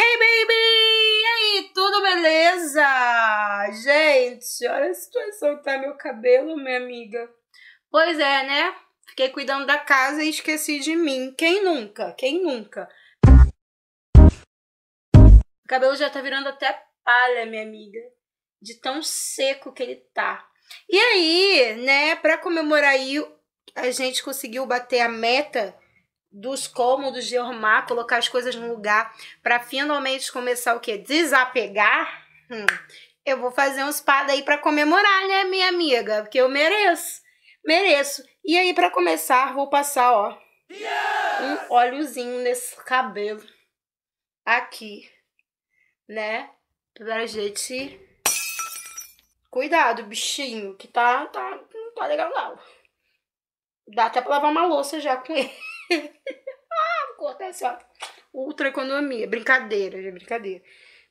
Hey baby! E aí, tudo beleza? Gente, olha a situação que tá meu cabelo, minha amiga. Pois é, né? Fiquei cuidando da casa e esqueci de mim. Quem nunca? Quem nunca? O cabelo já tá virando até palha, minha amiga, de tão seco que ele tá. E aí, né, para comemorar aí, a gente conseguiu bater a meta dos cômodos de arrumar, colocar as coisas no lugar para finalmente começar o que? Desapegar. Hum. Eu vou fazer um espada aí para comemorar, né, minha amiga? Porque eu mereço. Mereço. E aí para começar, vou passar, ó, um óleozinho nesse cabelo aqui, né? Pra gente Cuidado, bichinho, que tá tá não tá legal não. Dá até pra lavar uma louça já com ele acontece, ó, ultra economia. Brincadeira, é brincadeira.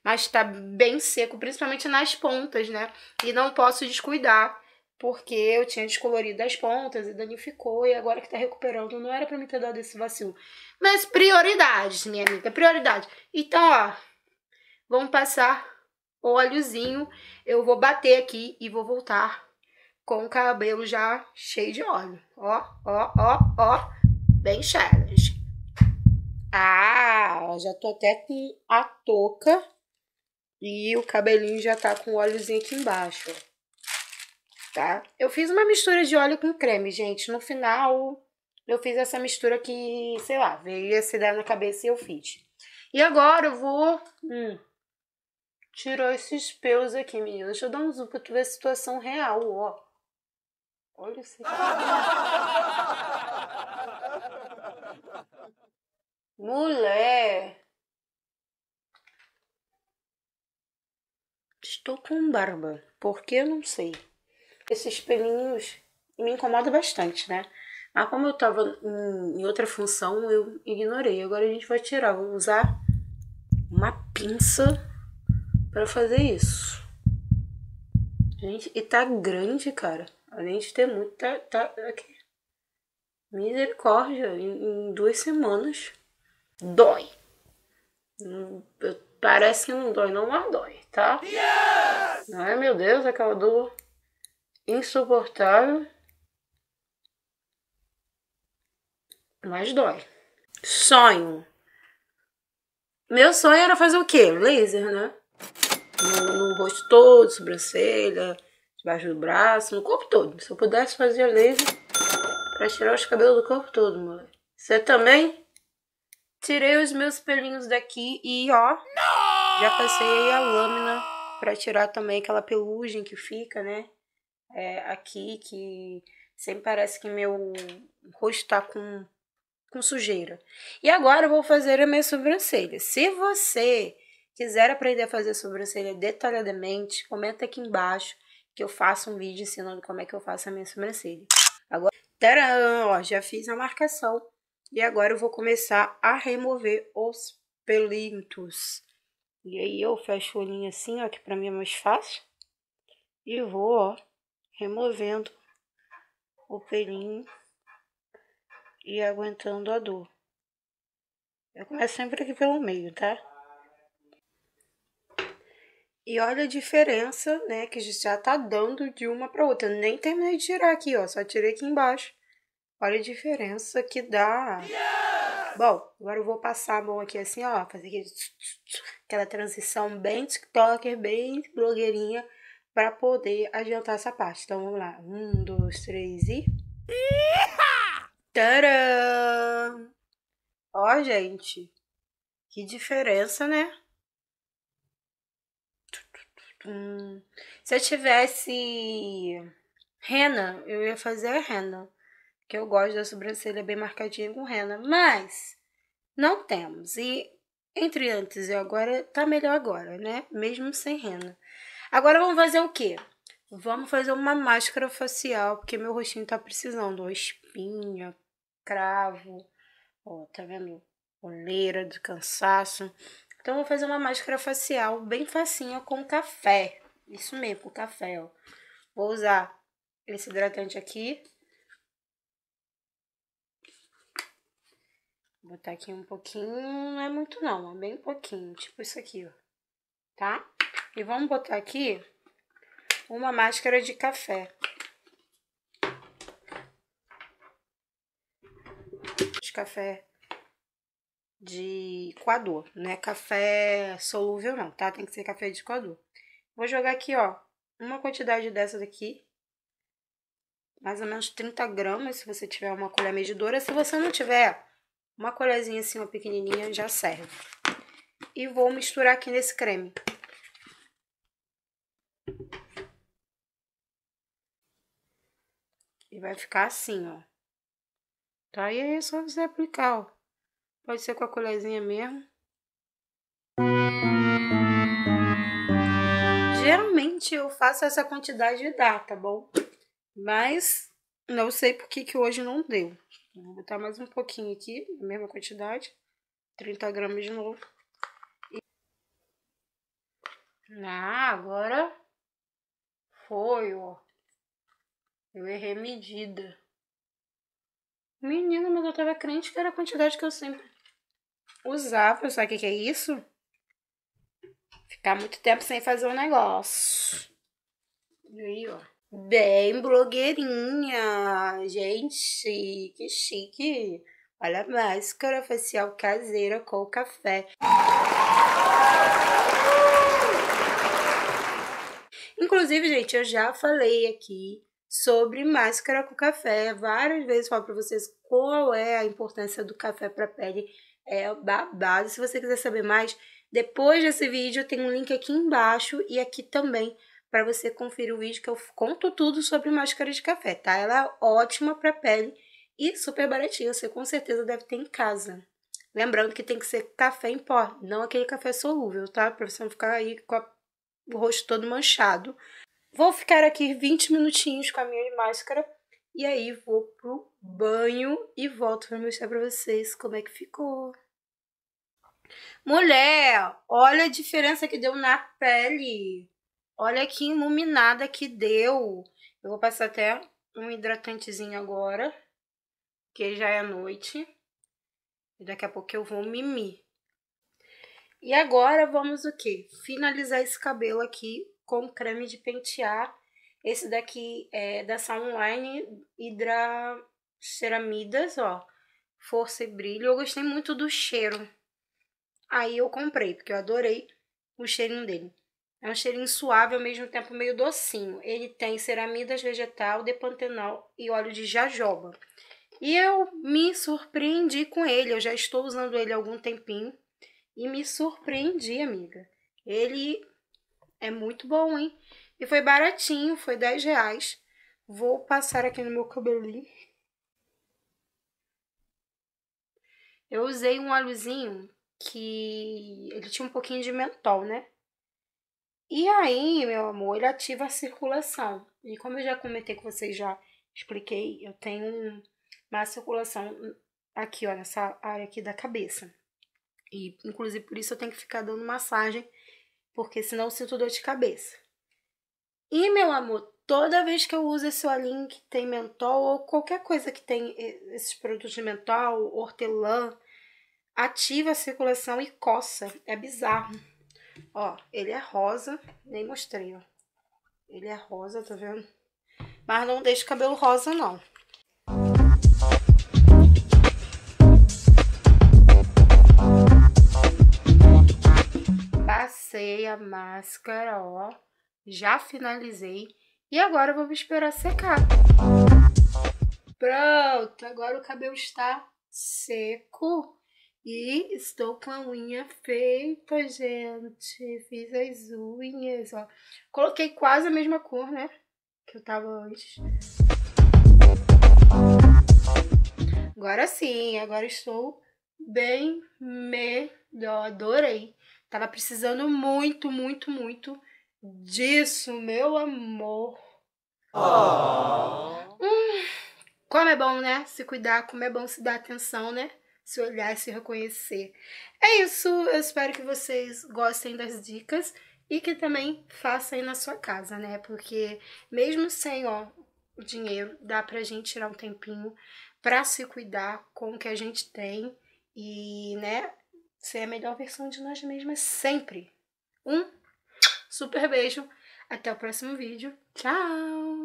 Mas tá bem seco, principalmente nas pontas, né? E não posso descuidar, porque eu tinha descolorido as pontas e danificou, e agora que tá recuperando, não era pra me ter dado esse vacilo. Mas prioridades, minha amiga, prioridade. Então, ó, vamos passar óleozinho. Eu vou bater aqui e vou voltar com o cabelo já cheio de óleo. Ó, ó, ó, ó, bem cheio. Ah, já tô até com a touca e o cabelinho já tá com o óleozinho aqui embaixo, tá? Eu fiz uma mistura de óleo com creme, gente. No final, eu fiz essa mistura que, sei lá, veio essa ideia na cabeça e eu fiz. E agora eu vou... Hum, tirou esses pelos aqui, meninas. Deixa eu dar um zoom pra tu ver a situação real, ó. Olha isso aqui. Mulher. Estou com barba, porque eu não sei. Esses pelinhos me incomodam bastante, né? Mas como eu estava em outra função, eu ignorei. Agora a gente vai tirar, vou usar uma pinça para fazer isso. Gente, e tá grande, cara. Além de ter muito, tá, tá aqui. Misericórdia, em, em duas semanas. Dói. Parece que não dói, não, mas dói, tá? Yes! Ai, é, meu Deus, aquela dor insuportável. Mas dói. Sonho. Meu sonho era fazer o quê? Laser, né? No, no rosto todo, sobrancelha, debaixo do braço, no corpo todo. Se eu pudesse fazer laser pra tirar os cabelos do corpo todo, moleque. Você também? Tirei os meus pelinhos daqui e ó, Não! já passei a lâmina para tirar também aquela pelugem que fica, né? É, aqui que sempre parece que meu rosto tá com com sujeira. E agora eu vou fazer a minha sobrancelha. Se você quiser aprender a fazer a sobrancelha detalhadamente, comenta aqui embaixo que eu faço um vídeo ensinando como é que eu faço a minha sobrancelha. Agora, tcharam, ó, já fiz a marcação e agora eu vou começar a remover os pelitos. E aí eu fecho o olhinho assim, ó, que pra mim é mais fácil. E vou, ó, removendo o pelinho e aguentando a dor. Eu começo sempre aqui pelo meio, tá? E olha a diferença, né, que já tá dando de uma pra outra. Eu nem terminei de tirar aqui, ó, só tirei aqui embaixo. Olha a diferença que dá. Bom, agora eu vou passar a mão aqui assim, ó, fazer aquele, aquela transição bem TikToker, bem blogueirinha, para poder adiantar essa parte. Então vamos lá. Um, dois, três e. Tcharam! Ó, gente, que diferença, né? se eu tivesse rena, eu ia fazer rena que eu gosto da sobrancelha bem marcadinha com rena, mas não temos. E entre antes e agora tá melhor agora, né? Mesmo sem rena. Agora vamos fazer o quê? Vamos fazer uma máscara facial, porque meu rostinho tá precisando, ó, espinha, cravo, ó, tá vendo? Oleira do cansaço. Então vou fazer uma máscara facial bem facinha com café. Isso mesmo, com café, ó. Vou usar esse hidratante aqui, Botar aqui um pouquinho, não é muito não, é bem pouquinho, tipo isso aqui, ó. Tá? E vamos botar aqui uma máscara de café. De café de coador, não é café solúvel não, tá? Tem que ser café de coador. Vou jogar aqui, ó, uma quantidade dessa daqui, mais ou menos 30 gramas, se você tiver uma colher medidora. Se você não tiver, uma colherzinha assim, uma pequenininha, já serve. E vou misturar aqui nesse creme. E vai ficar assim, ó. Tá? E aí é só você aplicar, ó. Pode ser com a colherzinha mesmo. Geralmente eu faço essa quantidade de dá, tá bom? Mas não sei por que que hoje não deu. Vou botar mais um pouquinho aqui, a mesma quantidade. 30 gramas de novo. E... Ah, agora foi, ó. Eu errei medida. Menina, mas eu tava crente que era a quantidade que eu sempre usava. Sabe o que, que é isso? Ficar muito tempo sem fazer um negócio. E aí, ó. Bem blogueirinha. Gente, que chique. Olha a máscara facial caseira com café. Inclusive, gente, eu já falei aqui sobre máscara com café. Várias vezes falo para vocês qual é a importância do café para a pele. É babado. Se você quiser saber mais, depois desse vídeo tem um link aqui embaixo e aqui também para você conferir o vídeo que eu conto tudo sobre máscara de café, tá? Ela é ótima para pele e super baratinha, você com certeza deve ter em casa. Lembrando que tem que ser café em pó, não aquele café solúvel, tá? Para você não ficar aí com a... o rosto todo manchado. Vou ficar aqui 20 minutinhos com a minha máscara e aí vou pro banho e volto para mostrar para vocês como é que ficou. Mulher, olha a diferença que deu na pele. Olha que iluminada que deu. Eu vou passar até um hidratantezinho agora, que já é noite. E daqui a pouco eu vou mimir. E agora vamos o que? Finalizar esse cabelo aqui com creme de pentear. Esse daqui é da Sunline Hidra Ceramidas, ó. Força e brilho. Eu gostei muito do cheiro. Aí eu comprei, porque eu adorei o cheirinho dele. É um cheirinho suave ao mesmo tempo meio docinho. Ele tem ceramidas vegetal, depantenol e óleo de jajoba. E eu me surpreendi com ele. Eu já estou usando ele há algum tempinho e me surpreendi, amiga. Ele é muito bom, hein? E foi baratinho, foi 10 reais. Vou passar aqui no meu cabelinho. Eu usei um óleozinho que ele tinha um pouquinho de mentol, né? E aí, meu amor, ele ativa a circulação. E como eu já comentei com vocês, já expliquei, eu tenho uma circulação aqui, ó, nessa área aqui da cabeça. E, inclusive, por isso eu tenho que ficar dando massagem, porque senão eu sinto dor de cabeça. E, meu amor, toda vez que eu uso esse olhinho que tem mentol ou qualquer coisa que tem eh, esses produtos de mentol, hortelã, ativa a circulação e coça. É bizarro. Ó, ele é rosa, nem mostrei, ó. Ele é rosa, tá vendo? Mas não deixa o cabelo rosa, não. Passei a máscara, ó. Já finalizei. E agora vamos esperar secar. Pronto, agora o cabelo está seco. E estou com a unha feita, gente. Fiz as unhas, ó. Coloquei quase a mesma cor, né? Que eu tava antes. Agora sim, agora estou bem melhor. Adorei. Tava precisando muito, muito, muito disso, meu amor. Oh. Hum, como é bom, né? Se cuidar, como é bom se dar atenção, né? se olhar, se reconhecer. É isso, eu espero que vocês gostem das dicas e que também façam aí na sua casa, né? Porque mesmo sem ó, o dinheiro, dá pra gente tirar um tempinho pra se cuidar com o que a gente tem e, né, ser a melhor versão de nós mesmas sempre. Um super beijo, até o próximo vídeo. Tchau!